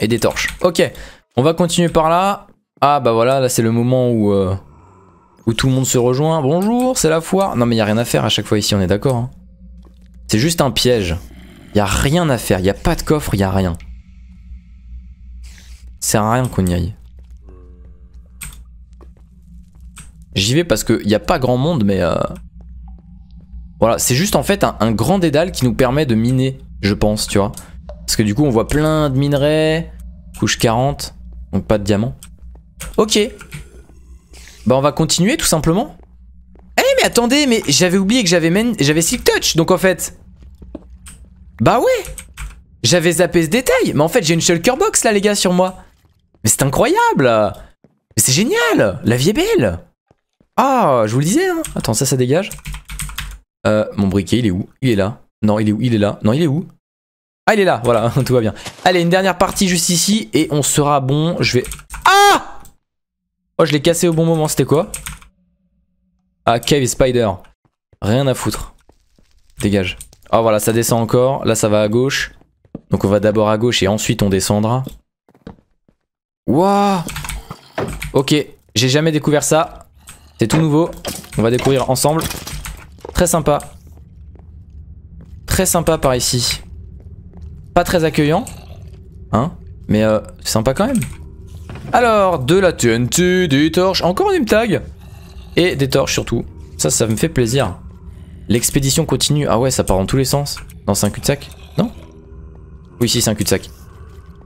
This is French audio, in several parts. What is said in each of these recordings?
Et des torches. Ok, on va continuer par là. Ah bah voilà, là c'est le moment où, euh, où tout le monde se rejoint. Bonjour, c'est la foire. Non mais il a rien à faire à chaque fois ici, on est d'accord. Hein. C'est juste un piège. Il a rien à faire, il a pas de coffre, il a rien. C'est à rien qu'on y aille. J'y vais parce qu'il n'y a pas grand monde, mais... Euh, voilà, c'est juste en fait un, un grand dédale qui nous permet de miner, je pense, tu vois. Parce que du coup, on voit plein de minerais. Couche 40. Donc pas de diamants. Ok. Bah on va continuer tout simplement. Eh mais attendez, mais j'avais oublié que j'avais j'avais Silk Touch. Donc en fait... Bah ouais J'avais zappé ce détail. Mais en fait, j'ai une Shulker Box là les gars sur moi. Mais c'est incroyable Mais c'est génial La vie est belle Ah, je vous le disais hein. Attends, ça, ça dégage. Euh, mon briquet, il est où Il est là. Non, il est où Il est là. Non, il est où ah, il est là, voilà, tout va bien. Allez, une dernière partie juste ici et on sera bon. Je vais... Ah Oh, je l'ai cassé au bon moment, c'était quoi Ah, Cave Spider. Rien à foutre. Dégage. Oh, voilà, ça descend encore. Là, ça va à gauche. Donc, on va d'abord à gauche et ensuite on descendra. Wouah Ok, j'ai jamais découvert ça. C'est tout nouveau. On va découvrir ensemble. Très sympa. Très sympa par ici. Pas très accueillant. Hein Mais euh, sympa quand même. Alors, de la TNT, des torches, encore une tag Et des torches surtout. Ça, ça me fait plaisir. L'expédition continue. Ah ouais, ça part dans tous les sens. Dans un cul-de-sac Non Oui, si, c'est un cul-de-sac.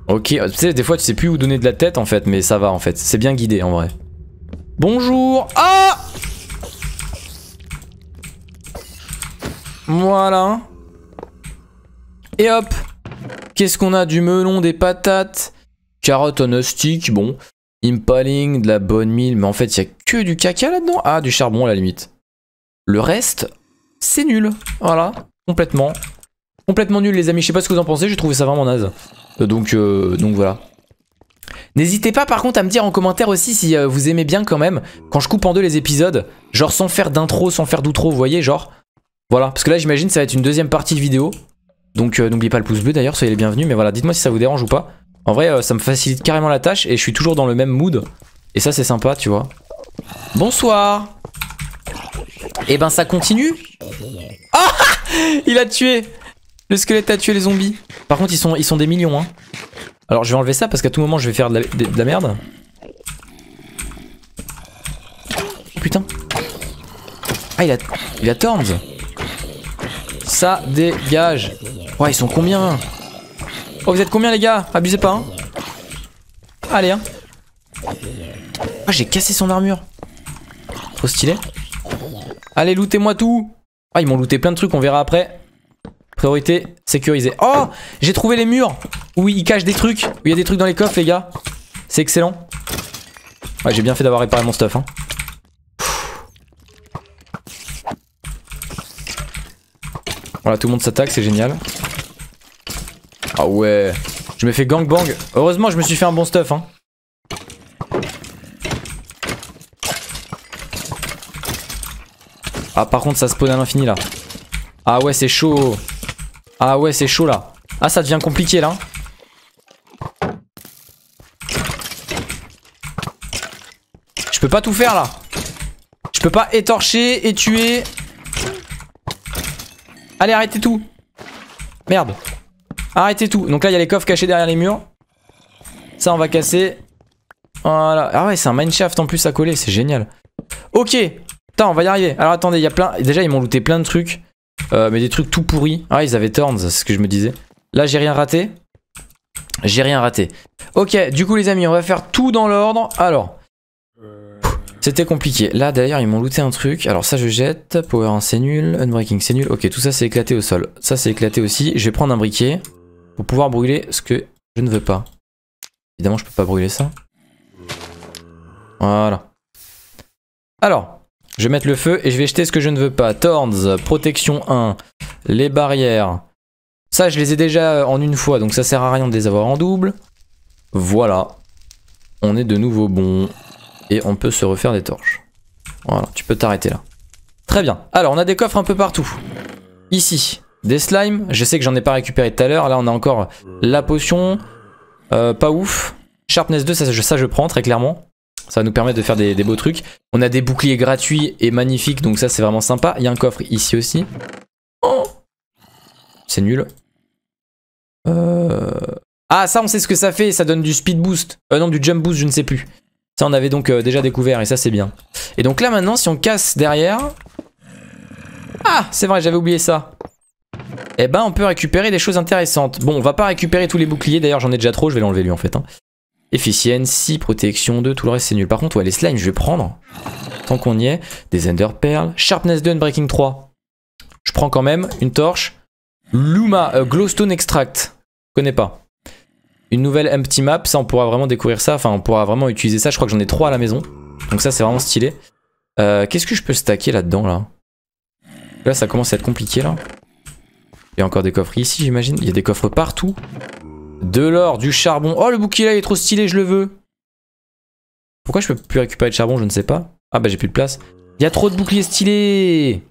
Ok, euh, tu sais, des fois, tu sais plus où donner de la tête, en fait, mais ça va, en fait. C'est bien guidé, en vrai. Bonjour Ah Voilà. Et hop Qu'est-ce qu'on a Du melon, des patates, carottes on bon. Impaling, de la bonne mille, mais en fait, il n'y a que du caca là-dedans. Ah, du charbon à la limite. Le reste, c'est nul. Voilà, complètement. Complètement nul, les amis. Je sais pas ce que vous en pensez, j'ai trouvé ça vraiment naze. Donc, euh, donc voilà. N'hésitez pas par contre à me dire en commentaire aussi si euh, vous aimez bien quand même quand je coupe en deux les épisodes, genre sans faire d'intro, sans faire d'outro, vous voyez, genre. Voilà, parce que là j'imagine ça va être une deuxième partie de vidéo. Donc euh, n'oubliez pas le pouce bleu d'ailleurs, soyez les bienvenus. Mais voilà, dites-moi si ça vous dérange ou pas. En vrai, euh, ça me facilite carrément la tâche et je suis toujours dans le même mood. Et ça, c'est sympa, tu vois. Bonsoir Et eh ben, ça continue Ah Il a tué Le squelette a tué les zombies. Par contre, ils sont, ils sont des millions, hein. Alors, je vais enlever ça parce qu'à tout moment, je vais faire de la, merde. Putain Ah, il a, il a Thorns ça dégage Ouais, ils sont combien Oh, vous êtes combien, les gars Abusez pas, hein. Allez, hein. Ah, j'ai cassé son armure. Trop stylé. Allez, lootez-moi tout. Ah, ils m'ont looté plein de trucs, on verra après. Priorité, sécurisé Oh J'ai trouvé les murs où il cache des trucs. Où il y a des trucs dans les coffres, les gars. C'est excellent. Ouais, j'ai bien fait d'avoir réparé mon stuff. Hein. Voilà, tout le monde s'attaque, c'est génial. Ah ouais. Je me fais bang. Heureusement, je me suis fait un bon stuff. Hein. Ah, par contre, ça spawn à l'infini là. Ah ouais, c'est chaud. Ah ouais, c'est chaud là. Ah, ça devient compliqué là. Je peux pas tout faire là. Je peux pas étorcher et tuer. Allez, arrêtez tout. Merde. Arrêtez tout. Donc là, il y a les coffres cachés derrière les murs. Ça, on va casser. Voilà. Ah ouais, c'est un mineshaft en plus à coller. C'est génial. Ok. attends, on va y arriver. Alors attendez, il y a plein. Déjà, ils m'ont looté plein de trucs. Euh, mais des trucs tout pourris. Ah, ils avaient thorns c'est ce que je me disais. Là, j'ai rien raté. J'ai rien raté. Ok, du coup, les amis, on va faire tout dans l'ordre. Alors. C'était compliqué. Là, d'ailleurs, ils m'ont looté un truc. Alors ça, je jette. Power 1, c'est nul. Unbreaking, c'est nul. Ok, tout ça, c'est éclaté au sol. Ça, c'est éclaté aussi. Je vais prendre un briquet pour pouvoir brûler ce que je ne veux pas. Évidemment, je peux pas brûler ça. Voilà. Alors, je vais mettre le feu et je vais jeter ce que je ne veux pas. Thorns, protection 1, les barrières. Ça, je les ai déjà euh, en une fois, donc ça sert à rien de les avoir en double. Voilà. On est de nouveau bon. Et on peut se refaire des torches. Voilà, tu peux t'arrêter là. Très bien. Alors, on a des coffres un peu partout. Ici, des slimes, je sais que j'en ai pas récupéré tout à l'heure. Là, on a encore la potion. Euh, pas ouf. Sharpness 2, ça, ça, je prends très clairement. Ça va nous permettre de faire des, beaux trucs. On a des boucliers gratuits et magnifiques, donc ça c'est vraiment sympa. Il y a un coffre ici aussi. Oh c'est nul. Euh. Ah ça on sait ce que ça fait, ça donne du speed boost. Euh non du jump boost, je ne sais plus. Ça on avait donc euh, déjà découvert et ça c'est bien. Et donc là maintenant si on casse derrière... Ah c'est vrai j'avais oublié ça eh ben on peut récupérer des choses intéressantes. Bon, on va pas récupérer tous les boucliers, d'ailleurs j'en ai déjà trop, je vais l'enlever lui en fait. Hein. Efficiency, protection 2, tout le reste c'est nul. Par contre, ouais, les slimes, je vais prendre, tant qu'on y est, des Ender pearls Sharpness 2, Breaking 3. Je prends quand même une torche. Luma, euh, Glowstone Extract, connais pas. Une nouvelle empty map, ça on pourra vraiment découvrir ça, enfin on pourra vraiment utiliser ça, je crois que j'en ai 3 à la maison. Donc ça c'est vraiment stylé. Euh, qu'est-ce que je peux stacker là, -dedans, là Là, ça commence à être compliqué, là. Il y a encore des coffres ici, j'imagine. Il y a des coffres partout. De l'or, du charbon. Oh, le bouclier là, il est trop stylé, je le veux. Pourquoi je peux plus récupérer de charbon Je ne sais pas. Ah bah j'ai plus de place. Il y a trop de boucliers stylés.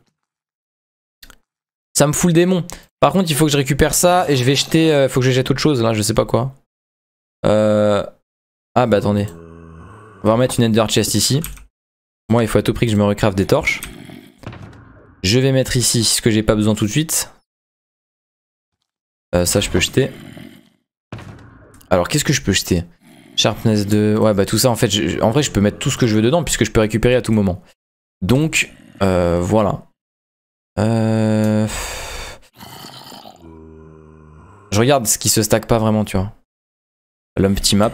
Ça me fout le démon. Par contre, il faut que je récupère ça et je vais jeter. il euh, faut que je jette autre chose là, je sais pas quoi. Euh... Ah bah attendez. On va remettre une Ender Chest ici. Moi, il faut à tout prix que je me recrave des torches. Je vais mettre ici ce que j'ai pas besoin tout de suite. Euh, ça, je peux jeter. Alors, qu'est-ce que je peux jeter Sharpness 2. Ouais, bah tout ça, en fait, je... en vrai, je peux mettre tout ce que je veux dedans puisque je peux récupérer à tout moment. Donc, euh, voilà. Euh, je regarde ce qui se stack pas vraiment, tu vois. petit map.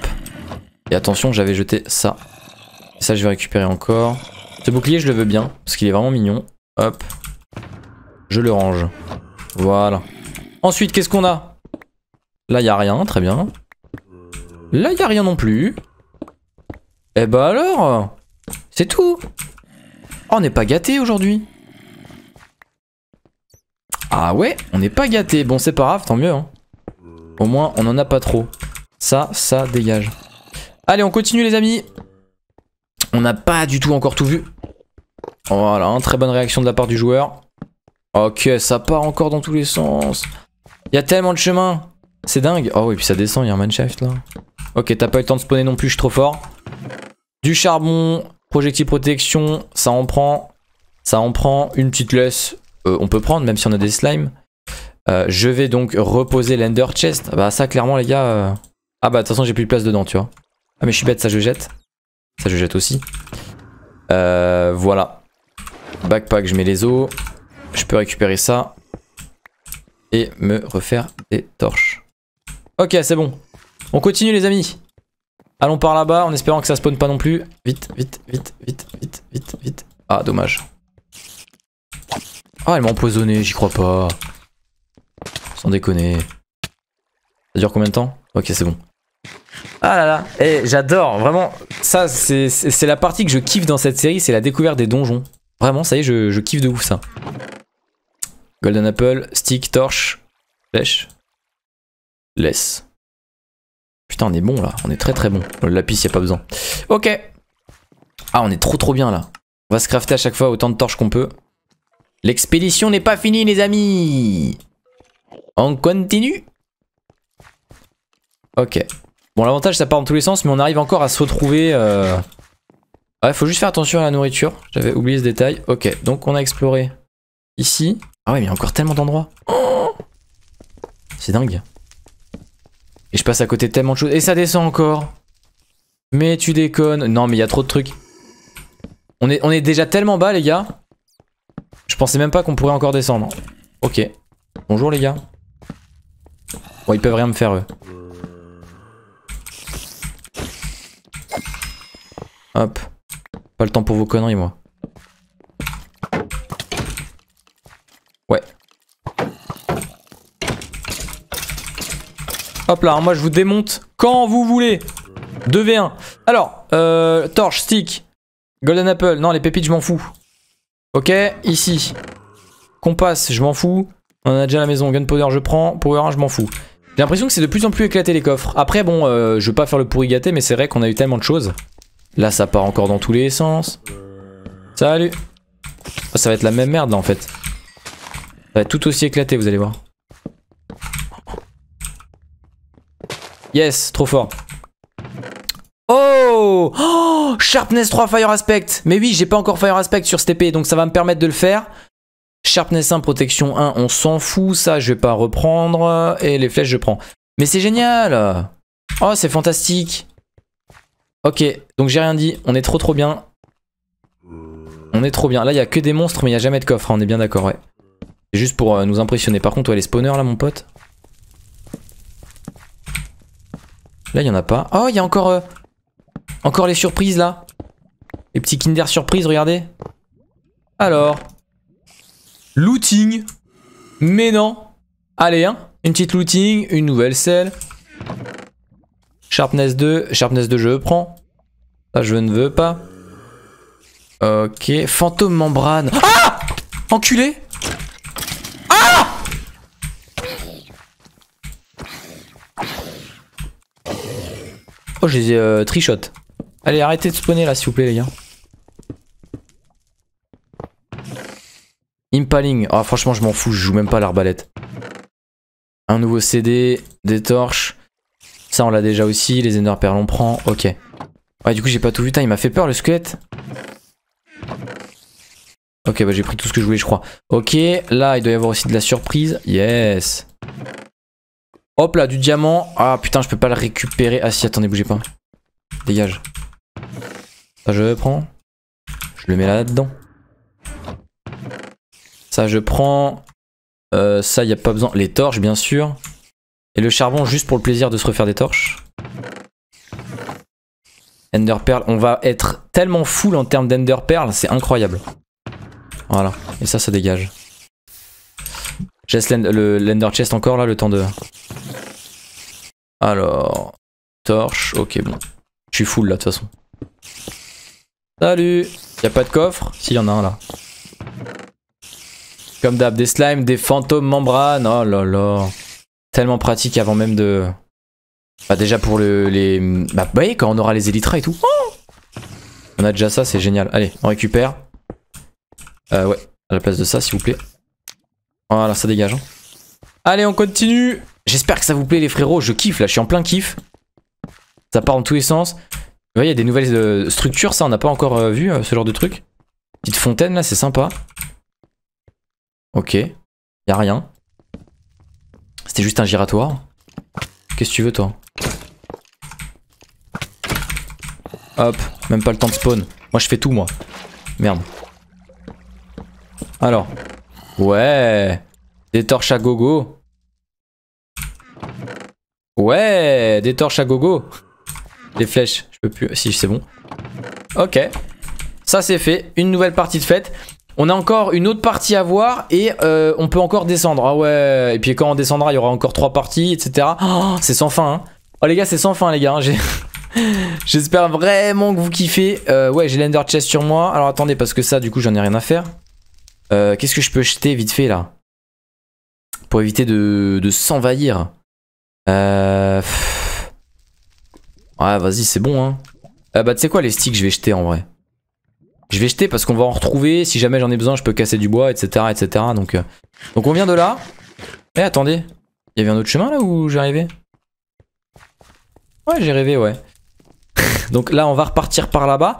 Et attention, j'avais jeté ça. ça, je vais récupérer encore. Ce bouclier, je le veux bien parce qu'il est vraiment mignon. Hop. Je le range. Voilà. Ensuite, qu'est-ce qu'on a Là, il a rien, très bien. Là, il a rien non plus. Eh bah alors C'est tout oh, On n'est pas gâté aujourd'hui. Ah ouais, on n'est pas gâté. Bon, c'est pas grave, tant mieux. Hein. Au moins, on n'en a pas trop. Ça, ça dégage. Allez, on continue les amis. On n'a pas du tout encore tout vu. Voilà, hein, très bonne réaction de la part du joueur. Ok, ça part encore dans tous les sens. Il y a tellement de chemin. C'est dingue. Oh oui, puis ça descend, il y a un manshaft là. Ok, t'as pas eu le temps de spawner non plus, je suis trop fort. Du charbon, projectile protection, ça en prend. Ça en prend une petite laisse. Euh, on peut prendre, même si on a des slimes. Euh, je vais donc reposer l'ender chest. Bah ça, clairement, les gars... Euh, ah bah de toute façon, j'ai plus de place dedans, tu vois. Ah mais je suis bête, ça je jette. Ça je jette aussi. voilà. Backpack, je mets les os. Je peux récupérer ça et me refaire des torches. Ok, c'est bon. On continue les amis. Allons par là-bas en espérant que ça spawn pas non plus. Vite, vite, vite, vite, vite, vite, vite. Ah, dommage. Ah, elle m'a empoisonné, j'y crois pas. Sans déconner. Ça dure combien de temps Ok, c'est bon. Ah là là, et eh, j'adore, vraiment. Ça, c'est la partie que je kiffe dans cette série, c'est la découverte des donjons. Vraiment, ça y est, je, je kiffe de ouf ça. Golden Apple, stick, torche, flèche, laisse. Putain, on est bon là, on est très très bon. Le lapis, y a pas besoin. Ok. Ah, on est trop trop bien là. On va se crafter à chaque fois autant de torches qu'on peut. L'expédition n'est pas finie, les amis. On continue. Ok. Bon, l'avantage, ça part dans tous les sens, mais on arrive encore à se retrouver. Euh... il ah, faut juste faire attention à la nourriture. J'avais oublié ce détail. Ok, donc on a exploré ici. Ah ouais, mais il encore tellement d'endroits. C'est dingue. Et je passe à côté de tellement de choses. Et ça descend encore. Mais tu déconnes. Non, mais il y a trop de trucs. On est, on est déjà tellement bas, les gars. Je pensais même pas qu'on pourrait encore descendre. Ok. Bonjour, les gars. Bon, ils peuvent rien me faire, eux. Hop. Pas le temps pour vos conneries, moi. Hop là, moi je vous démonte quand vous voulez. 2v1. Alors, euh, torche, stick, golden apple. Non, les pépites, je m'en fous. Ok, ici. Compass, je m'en fous. On en a déjà à la maison. Gunpowder, je prends. Power 1, je m'en fous. J'ai l'impression que c'est de plus en plus éclaté les coffres. Après, bon, euh, je veux pas faire le pourri gâté, mais c'est vrai qu'on a eu tellement de choses. Là, ça part encore dans tous les sens. Salut. Ah, ça va être la même merde là en fait. Ça va être tout aussi éclaté, vous allez voir. Yes, trop fort. Oh, oh Sharpness 3 Fire Aspect Mais oui, j'ai pas encore Fire Aspect sur cette épée, donc ça va me permettre de le faire. Sharpness 1, Protection 1, on s'en fout, ça je vais pas reprendre. Et les flèches je prends. Mais c'est génial Oh, c'est fantastique Ok, donc j'ai rien dit, on est trop trop bien. On est trop bien. Là, il y a que des monstres, mais il y a jamais de coffre, hein, on est bien d'accord, ouais. C'est juste pour euh, nous impressionner. Par contre, ouais, les spawners là, mon pote. Là, il en a pas. Oh, il y a encore... Euh, encore les surprises, là. Les petits Kinder surprises, regardez. Alors. Looting. Mais non. Allez, hein. Une petite looting, une nouvelle selle. Sharpness 2. Sharpness 2, je prends. Ça, ah, je ne veux pas. Ok. Fantôme membrane. Ah Enculé je les ai euh, trichot Allez, arrêtez de spawner là, s'il vous plaît, les gars. Impaling. Ah, franchement, je m'en fous, je joue même pas l'arbalète. Un nouveau CD, des torches. Ça, on l'a déjà aussi. Les Ender perles, on prend. Ok. du coup, j'ai pas tout vu. il m'a fait peur, le squelette. Ok, bah j'ai pris tout ce que je voulais, je crois. Ok, là, il doit y avoir aussi de la surprise. Yes. Hop là, du diamant. Ah putain, je peux pas le récupérer. Ah si, attendez, bougez pas. Dégage. Ça, je prends. Je le mets là-dedans. Ça, je prends. Euh, ça, y a pas besoin. Les torches, bien sûr. Et le charbon, juste pour le plaisir de se refaire des torches. Ender Pearl, on va être tellement full en termes d'Ender Pearl, c'est incroyable. Voilà, et ça, ça dégage. J'ai l'Ender Chest encore là, le temps de... Alors, torche, ok, bon. Je suis full là, de toute façon. Salut Y'a pas de coffre Si, y en a un là. Comme d'hab, des slimes, des fantômes membranes. Oh là là. Tellement pratique avant même de. Bah, déjà pour le, les. Bah, voyez, quand on aura les élytras et tout. on a déjà ça, c'est génial. Allez, on récupère. Euh, ouais, à la place de ça, s'il vous plaît. Voilà, ça dégage. Hein. Allez, on continue J'espère que ça vous plaît les frérots, je kiffe là, je suis en plein kiff. Ça part dans tous les sens. Vous voyez, il y a des nouvelles euh, structures, ça on n'a pas encore euh, vu, euh, ce genre de truc. Petite fontaine là, c'est sympa. Ok, y a rien. C'était juste un giratoire. Qu'est-ce que tu veux toi Hop, même pas le temps de spawn. Moi je fais tout moi. Merde. Alors. Ouais. Des torches à gogo. Ouais, des torches à gogo. Des flèches, je peux plus. Si, c'est bon. Ok. Ça, c'est fait. Une nouvelle partie de fête. On a encore une autre partie à voir et euh, on peut encore descendre. Ah ouais. Et puis quand on descendra, il y aura encore trois parties, etc. Oh, c'est sans fin. Hein. Oh les gars, c'est sans fin, les gars. Hein. J'espère vraiment que vous kiffez. Euh, ouais, j'ai l'Ender Chest sur moi. Alors attendez, parce que ça, du coup, j'en ai rien à faire. Euh, qu'est-ce que je peux jeter vite fait là Pour éviter de s'envahir. Euh... Ouais, vas-y, c'est bon, hein. Euh, bah, tu sais quoi, les sticks, je vais jeter en vrai. Je vais jeter parce qu'on va en retrouver. Si jamais j'en ai besoin, je peux casser du bois, etc. etc. Donc, euh, donc on vient de là. mais eh, attendez. Il y avait un autre chemin là où j'arrivais Ouais, j'ai rêvé, ouais. donc là, on va repartir par là-bas.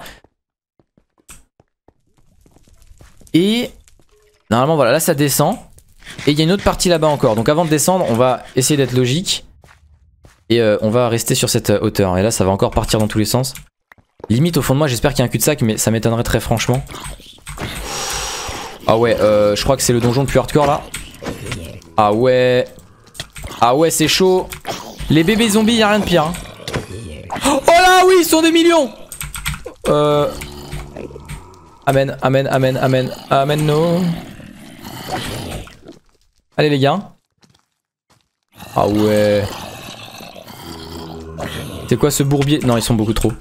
Et normalement, voilà, là ça descend. Et il y a une autre partie là-bas encore. Donc avant de descendre, on va essayer d'être logique. Et euh, on va rester sur cette euh, hauteur. Et là, ça va encore partir dans tous les sens. Limite, au fond de moi, j'espère qu'il y a un cul-de-sac, mais ça m'étonnerait très franchement. Ah ouais, euh, je crois que c'est le donjon le plus hardcore, là. Ah ouais. Ah ouais, c'est chaud. Les bébés zombies, y'a a rien de pire. Hein. Oh là, oui, ils sont des millions Euh... Amen, amen, amen, amen, amen, no Allez, les gars. Ah ouais. C'est quoi ce bourbier Non, ils sont beaucoup trop.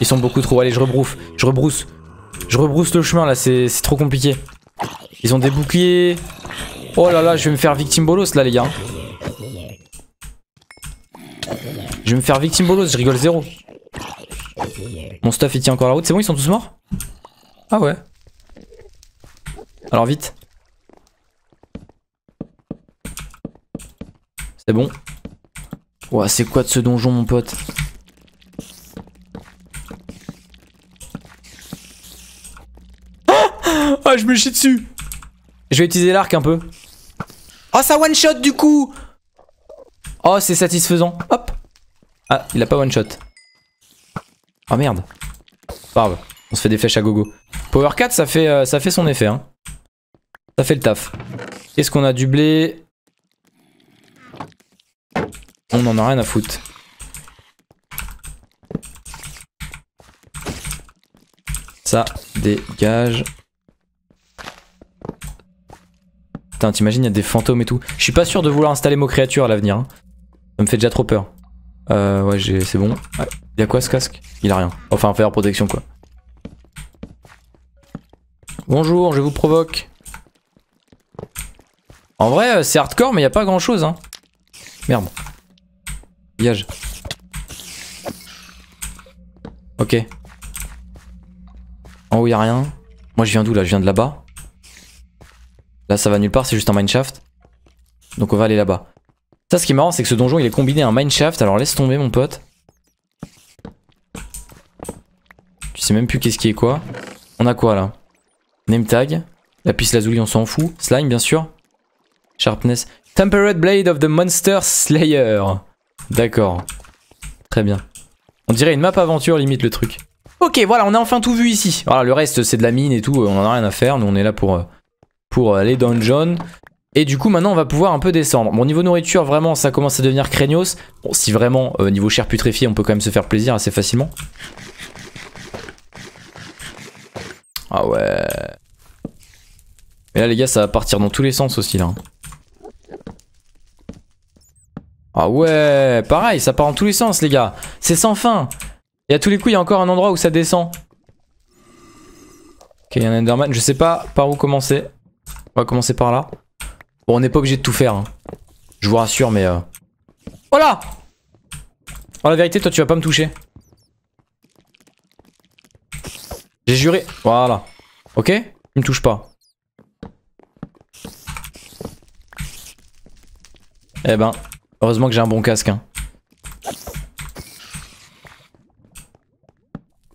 Ils sont beaucoup trop. Allez, je rebrousse. Je rebrousse. Je rebrousse le chemin là, c'est trop compliqué. Ils ont des boucliers. Oh là là, je vais me faire victime bolos là, les gars. Je vais me faire victime bolos, je rigole zéro. Mon stuff il tient encore la route. C'est bon, ils sont tous morts Ah ouais. Alors vite. C'est bon. Ouah, c'est quoi de ce donjon, mon pote ah, ah, je me chie dessus Je vais utiliser l'arc un peu. Oh, ça one-shot, du coup Oh, c'est satisfaisant. Hop Ah, il a pas one-shot. Oh, merde. Parve, on se fait des flèches à gogo. Power 4, ça fait, euh, ça fait son effet, hein. Ça fait le taf. est ce qu'on a du blé on en a rien à foutre. Ça, dégage. Putain, t'imagines, il y a des fantômes et tout. Je suis pas sûr de vouloir installer mes créatures à l'avenir. Hein. Ça me fait déjà trop peur. Euh, ouais, c'est bon. Il y a quoi ce casque Il a rien. Enfin, faire protection quoi. Bonjour, je vous provoque. En vrai, euh, c'est hardcore, mais il a pas grand chose. Hein. Merde. Ok. En haut, y a rien. Moi, je viens d'où là Je viens de là-bas. Là, ça va nulle part, c'est juste un mineshaft. Donc, on va aller là-bas. Ça, ce qui est marrant, c'est que ce donjon, il est combiné à un mineshaft. Alors, laisse tomber, mon pote. Tu sais même plus qu'est-ce qui est quoi. On a quoi là Name tag. La piste lazuli, on s'en fout. Slime, bien sûr. Sharpness. Temperate Blade of the Monster Slayer. D'accord. Très bien. On dirait une map aventure limite le truc. Ok, voilà, on a enfin tout vu ici. Voilà, le reste c'est de la mine et tout, euh, on en a rien à faire. Nous on est là pour, euh, pour euh, le dungeons. Et du coup maintenant on va pouvoir un peu descendre. Bon niveau nourriture vraiment ça commence à devenir craignos. Bon si vraiment niveau chair putréfiée on peut quand même se faire plaisir assez facilement. Ah ouais. Et là les gars ça va partir dans tous les sens aussi là. Hein. Ah ouais, pareil, ça part en tous les sens, les gars. C'est sans fin. Et à tous les coups, il y a encore un endroit où ça descend. Ok, il y a un Enderman. Je sais pas par où commencer. On va commencer par là. Bon, on n'est pas obligé de tout faire. Hein. Je vous rassure, mais... Euh, voilà. Oh la vérité, toi, tu vas pas me toucher. J'ai juré. Voilà. Ok Tu me touche pas. Eh ben, Heureusement que j'ai un bon casque. Hein.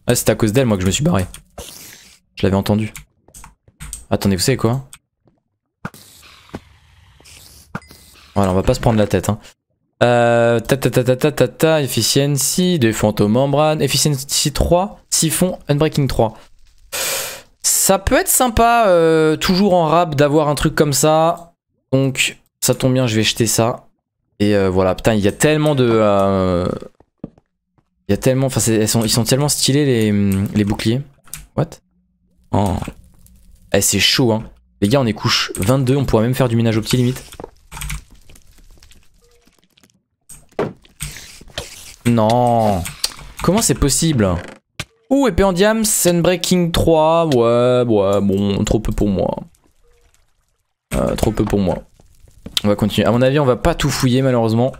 Ah, c'est à cause d'elle, moi, que je me suis barré. Je l'avais entendu. Attendez, vous savez quoi Voilà, on va pas se prendre la tête. Hein. Euh, ta ta ta ta ta ta membrane, efficiency 3, siphon, unbreaking 3. Ça peut être sympa, euh, toujours en rap, d'avoir un truc comme ça. Donc, ça tombe bien, je vais jeter ça. Et euh, voilà, putain, il y a tellement de... Euh, il y a tellement... Enfin, ils sont tellement stylés, les, boucliers. What Oh. Eh, c'est chaud, hein. Les gars, on est couche 22, on pourrait même faire du ménage au petit limite. Non. Comment c'est possible Ouh, épée en diam Sunbreaking 3. Ouais, ouais, bon, trop peu pour moi. Euh, trop peu pour moi. On va continuer. À mon avis, on va pas tout fouiller malheureusement.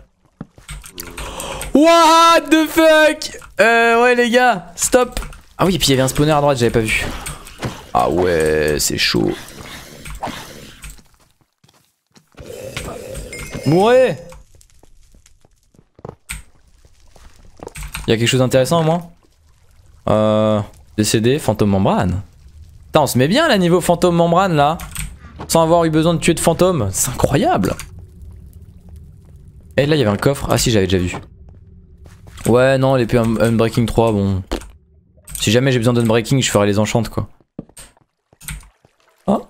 What the fuck Euh, ouais les gars, stop Ah oui, et puis il y avait un spawner à droite, j'avais pas vu. Ah ouais, c'est chaud. Mourez Il y a quelque chose d'intéressant au moins Euh... Décédé, fantôme membrane. Putain, on se met bien là niveau fantôme membrane là sans avoir eu besoin de tuer de fantômes. C'est incroyable. Et là, il y avait un coffre. Ah si, j'avais déjà vu. Ouais, non, plus un Unbreaking 3, bon... Si jamais j'ai besoin d'Unbreaking, je ferai les enchantes, quoi. Oh.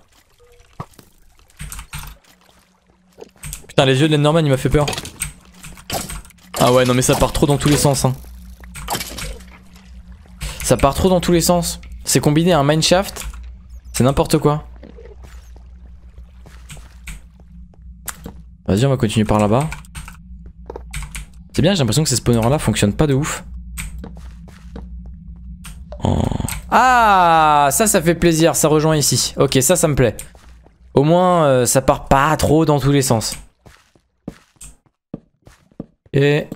Putain, les yeux de Norman, il m'a fait peur. Ah ouais, non mais ça part trop dans tous les sens, hein. Ça part trop dans tous les sens. C'est combiné à un mineshaft. C'est n'importe quoi. Vas-y, on va continuer par là-bas. C'est bien, j'ai l'impression que ces spawners-là fonctionnent pas de ouf. Ah, ça, ça fait plaisir, ça rejoint ici. Ok, ça, ça me plaît. Au moins, euh, ça part pas trop dans tous les sens. Et...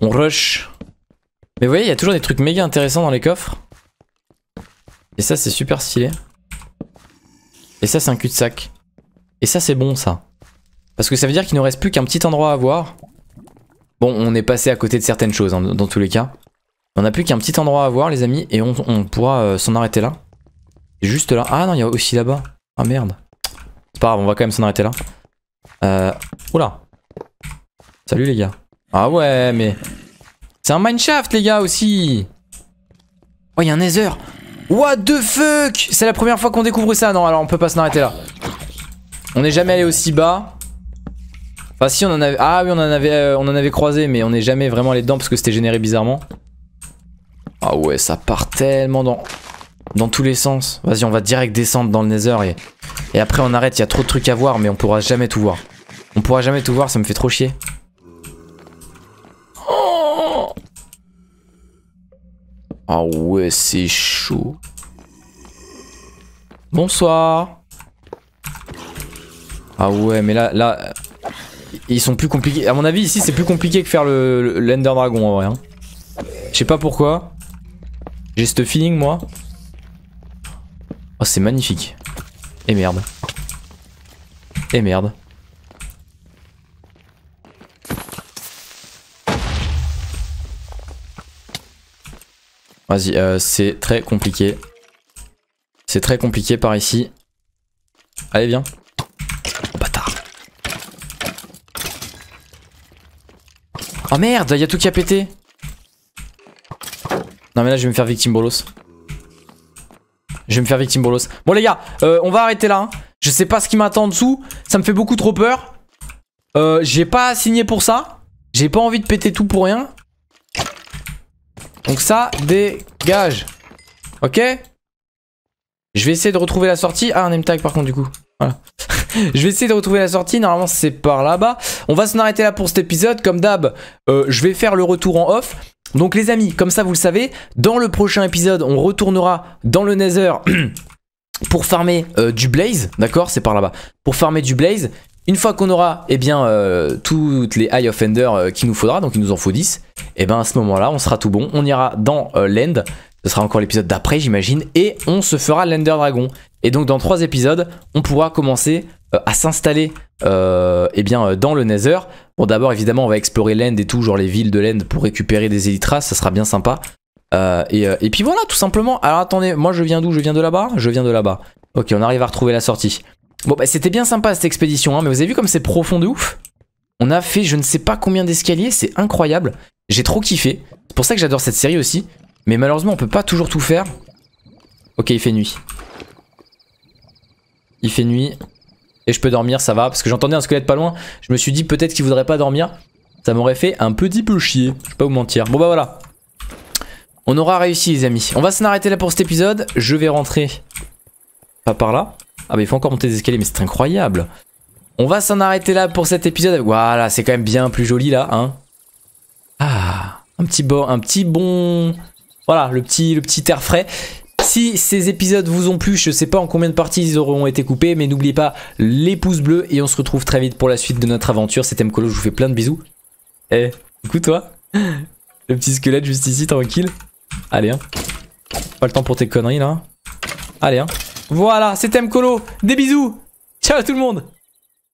On rush. Mais vous voyez, il y a toujours des trucs méga intéressants dans les coffres. Et ça, c'est super stylé. Et ça, c'est un cul-de-sac. Et ça, c'est bon, ça. Parce que ça veut dire qu'il ne reste plus qu'un petit endroit à voir. Bon, on est passé à côté de certaines choses, hein, dans tous les cas. On n'a plus qu'un petit endroit à voir, les amis, et on, pourra euh, s'en arrêter là. Juste là. Ah non, il y a aussi là-bas. Ah merde. C'est pas grave, on va quand même s'en arrêter là. Euh... Oula. Salut les gars. Ah ouais, mais... C'est un mineshaft, les gars, aussi Oh, il y a un nether What the fuck C'est la première fois qu'on découvre ça. Non, alors on peut pas s'en arrêter là. On n'est jamais allé aussi bas. Enfin si on en avait... Ah oui on en avait, euh, on en avait croisé mais on n'est jamais vraiment allé dedans parce que c'était généré bizarrement. Ah ouais ça part tellement dans, dans tous les sens. Vas-y on va direct descendre dans le nether et, et après on arrête. Il y a trop de trucs à voir mais on pourra jamais tout voir. On pourra jamais tout voir ça me fait trop chier. ah ouais c'est chaud. Bonsoir. Ah ouais, mais là, là, ils sont plus compliqués. À mon avis, ici, c'est plus compliqué que faire le, Dragon en vrai. Hein. Je sais pas pourquoi. J'ai ce feeling, moi. Oh, c'est magnifique. Et merde. Et merde. Vas-y, euh, c'est très compliqué. C'est très compliqué par ici. Allez, viens. Oh merde, y a tout qui a pété. Non mais là je vais me faire victime bolos. Je vais me faire victime bolos. Bon les gars, euh, on va arrêter là. Hein. Je sais pas ce qui m'attend en dessous. Ça me fait beaucoup trop peur. Euh, j'ai pas signé pour ça. J'ai pas envie de péter tout pour rien. Donc ça, dégage. Ok Je vais essayer de retrouver la sortie. Ah, un M-tag par contre du coup. Voilà. Je vais essayer de retrouver la sortie. Normalement, c'est par là-bas. On va s'en arrêter là pour cet épisode. Comme d'hab, euh, je vais faire le retour en off. Donc les amis, comme ça vous le savez, dans le prochain épisode, on retournera dans le Nether pour farmer euh, du Blaze, d'accord C'est par là-bas. Pour farmer du Blaze, une fois qu'on aura eh bien, euh, toutes les High Offender qu'il nous faudra, donc il nous en faut 10, et eh ben à ce moment-là, on sera tout bon. On ira dans l'End. Ce sera encore l'épisode d'après, j'imagine. Et on se fera l'Ender Dragon. Et donc dans trois épisodes, on pourra commencer euh, à s'installer euh, eh bien, euh, dans le Nether. Bon d'abord évidemment on va explorer l'End et tout, genre les villes de l'End pour récupérer des Elytras, ça sera bien sympa. et, puis voilà tout simplement, alors attendez, moi je viens d'où Je viens de là-bas Je viens de là-bas. Ok on arrive à retrouver la sortie. Bon bah c'était bien sympa cette expédition, hein, mais vous avez vu comme c'est profond de ouf On a fait je ne sais pas combien d'escaliers, c'est incroyable. J'ai trop kiffé, c'est pour ça que j'adore cette série aussi. Mais malheureusement on peut pas toujours tout faire. Ok il fait nuit. Il fait nuit. Et je peux dormir, ça va. Parce que j'entendais un squelette pas loin. Je me suis dit peut-être qu'il voudrait pas dormir. Ça m'aurait fait un petit peu chier. Je vais pas vous mentir. Bon bah voilà. On aura réussi les amis. On va s'en arrêter là pour cet épisode. Je vais rentrer. Pas par là. Ah bah il faut encore monter des escaliers mais c'est incroyable. On va s'en arrêter là pour cet épisode. Voilà, c'est quand même bien plus joli là, hein. Ah, un petit bon, un petit bon. Voilà, le petit, le petit air frais. Si ces épisodes vous ont plu, je sais pas en combien de parties ils auront été coupés, mais n'oubliez pas les pouces bleus et on se retrouve très vite pour la suite de notre aventure. C'était Mkolo, je vous fais plein de bisous. Eh, écoute toi, le petit squelette juste ici, tranquille. Allez, hein. Pas le temps pour tes conneries là. Hein. Allez, hein. Voilà, c'était Mkolo. Des bisous. Ciao tout le monde.